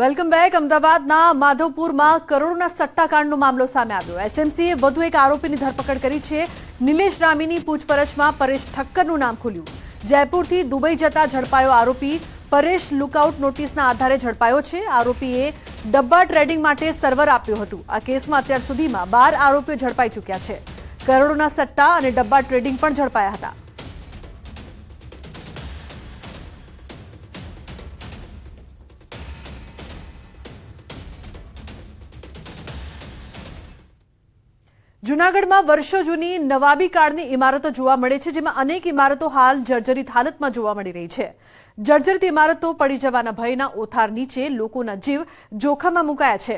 welcome back અમદાવાદના માધવપુરમાં કરોડોના સટ્ટાકાંડનો મામલો સામે આવ્યો એસએમસીએ વધુ એક આરોપીની ધરપકડ કરી છે નિલેશ રામીની પૂછપરછમાં પરેશ ઠક્કરનું નામ ખુલ્યું જયપુરથી દુબઈ જતા ઝડપાયો આરોપી પરેશ લુકઆઉટ નોટિસના આધારે ઝડપાયો છે આરોપીએ ડબ્બા ટ્રેડિંગ માટે સર્વર આપ્યું હતું આ કેસમાં અત્યાર સુધીમાં બાર આરોપીઓ ઝડપાઈ ચૂક્યા છે કરોડોના સટ્ટા અને ડબ્બા ટ્રેડિંગ પણ ઝડપાયા હતા જૂનાગઢમાં વર્ષો જૂની નવાબી કાળની ઇમારતો જોવા મળે છે જેમાં અનેક ઇમારતો હાલ જર્જરિત હાલતમાં જોવા મળી રહી છે જર્જરિત ઇમારતો પડી જવાના ભયના ઓથાર નીચે લોકોના જીવ જોખમમાં મુકાયા છે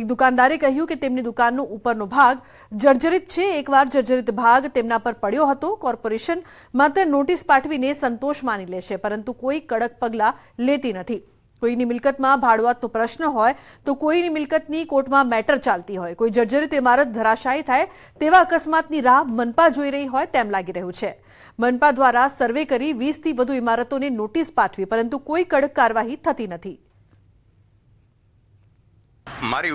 એક દુકાનદારે કહ્યું કે તેમની દુકાનનો ઉપરનો ભાગ જર્જરિત છે એકવાર જર્જરિત ભાગ તેમના પર પડ્યો હતો કોર્પોરેશન માત્ર નોટિસ પાઠવીને સંતોષ માની લે છે પરંતુ કોઈ કડક પગલાં લેતી નથી કોઈની મિલકતમાં ભાડુઆતનો પ્રશ્ન હોય તો કોઈની મિલકતની કોર્ટમાં મેટર ચાલતી હોય કોઈ જર્જરિત ઇમારત ધરાશાયી થાય તેવા અકસ્માતની રાહ મનપા જોઈ રહી હોય તેમ લાગી રહ્યું છે મનપા દ્વારા સર્વે કરી વીસથી વધુ ઇમારતોને નોટિસ પાઠવી પરંતુ કોઈ કડક કાર્યવાહી થતી નથી મારી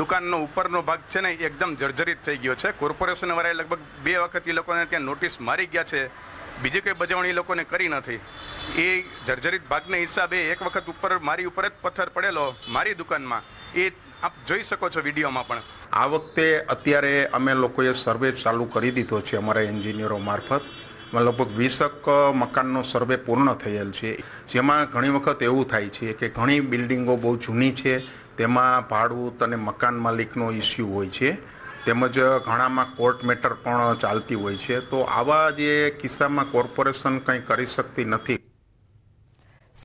દુકાનનો ઉપરનો ભાગ છે ને એકદમ જર્જરિત થઈ ગયો છે કોર્પોરેશન વાળાએ લગભગ બે વખત એ લોકોને ત્યાં નોટિસ મારી ગયા છે બીજી કોઈ બજવણી લોકોને કરી નથી એ જર્જરિત ભાગના હિસાબે એક વખત ઉપર મારી ઉપર જ પથ્થર પડેલો મારી દુકાનમાં એ આપ જોઈ શકો છો વિડીયોમાં પણ આ વખતે અત્યારે અમે લોકોએ સર્વે ચાલુ કરી દીધો છે અમારા એન્જિનિયરો મારફત લગભગ વીસક મકાનનો સર્વે પૂર્ણ થયેલ છે જેમાં ઘણી વખત એવું થાય છે કે ઘણી બિલ્ડિંગો બહુ જૂની છે તેમાં ભાડૂત અને મકાન માલિકનો ઇસ્યુ હોય છે તેમજ ઘણામાં કોર્ટ મેટર પણ ચાલતી હોય છે તો આવા જે કિસ્સામાં કોર્પોરેશન કંઈ કરી શકતી નથી